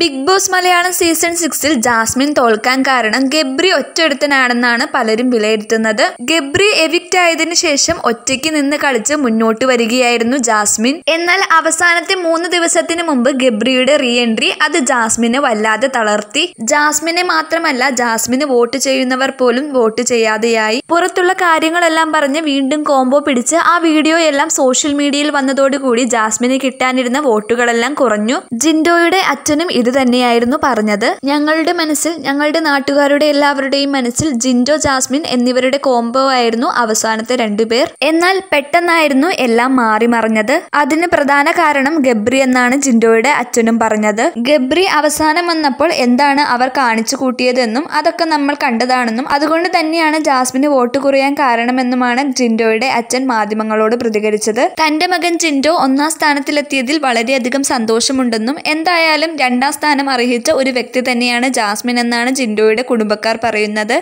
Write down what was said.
big Boss Malayalam season സിക്സിൽ Jasmine തോൽക്കാൻ കാരണം ഗബ്രി ഒറ്റയെടുത്തനാണെന്നാണ് പലരും വിലയിരുത്തുന്നത് ഗബ്രി എവിക്റ്റ് ആയതിനു ശേഷം ഒറ്റയ്ക്ക് നിന്ന് കളിച്ച് മുന്നോട്ട് വരികയായിരുന്നു ജാസ്മിൻ എന്നാൽ അവസാനത്തെ മൂന്ന് ദിവസത്തിന് മുമ്പ് ഗബ്രിയുടെ റീ എൻട്രി അത് ജാസ്മിനെ വല്ലാതെ തളർത്തി ജാസ്മിനെ മാത്രമല്ല ജാസ്മിന് വോട്ട് ചെയ്യുന്നവർ പോലും വോട്ട് ചെയ്യാതെയായി പുറത്തുള്ള കാര്യങ്ങളെല്ലാം പറഞ്ഞ് വീണ്ടും കോംബോ പിടിച്ച് ആ വീഡിയോ എല്ലാം സോഷ്യൽ മീഡിയയിൽ വന്നതോടുകൂടി ജാസ്മിന് കിട്ടാനിരുന്ന വോട്ടുകളെല്ലാം കുറഞ്ഞു ജിൻഡോയുടെ അച്ഛനും ഇത് തന്നെയായിരുന്നു പറഞ്ഞത് ഞങ്ങളുടെ മനസ്സിൽ ഞങ്ങളുടെ നാട്ടുകാരുടെ എല്ലാവരുടെയും മനസ്സിൽ ജിൻഡോ ജാസ്മിൻ എന്നിവരുടെ കോംബോ ആയിരുന്നു അവസാനത്തെ രണ്ടുപേർ എന്നാൽ പെട്ടെന്നായിരുന്നു എല്ലാം മാറി മറിഞ്ഞത് അതിന് പ്രധാന കാരണം ഗബ്രി എന്നാണ് ജിൻഡോയുടെ അച്ഛനും പറഞ്ഞത് ഗബ്രി അവസാനം വന്നപ്പോൾ എന്താണ് അവർ കാണിച്ചു കൂട്ടിയതെന്നും അതൊക്കെ നമ്മൾ കണ്ടതാണെന്നും അതുകൊണ്ട് തന്നെയാണ് ജാസ്മിന് വോട്ട് കുറയാൻ കാരണമെന്നുമാണ് ജിൻഡോയുടെ അച്ഛൻ മാധ്യമങ്ങളോട് പ്രതികരിച്ചത് തന്റെ മകൻ ജിൻഡോ ഒന്നാം സ്ഥാനത്തിലെത്തിയതിൽ വളരെയധികം സന്തോഷമുണ്ടെന്നും എന്തായാലും രണ്ട് രണ്ടാം സ്ഥാനം അർഹിച്ച ഒരു വ്യക്തി തന്നെയാണ് ജാസ്മിൻ എന്നാണ് ജിൻഡോയുടെ കുടുംബക്കാർ പറയുന്നത്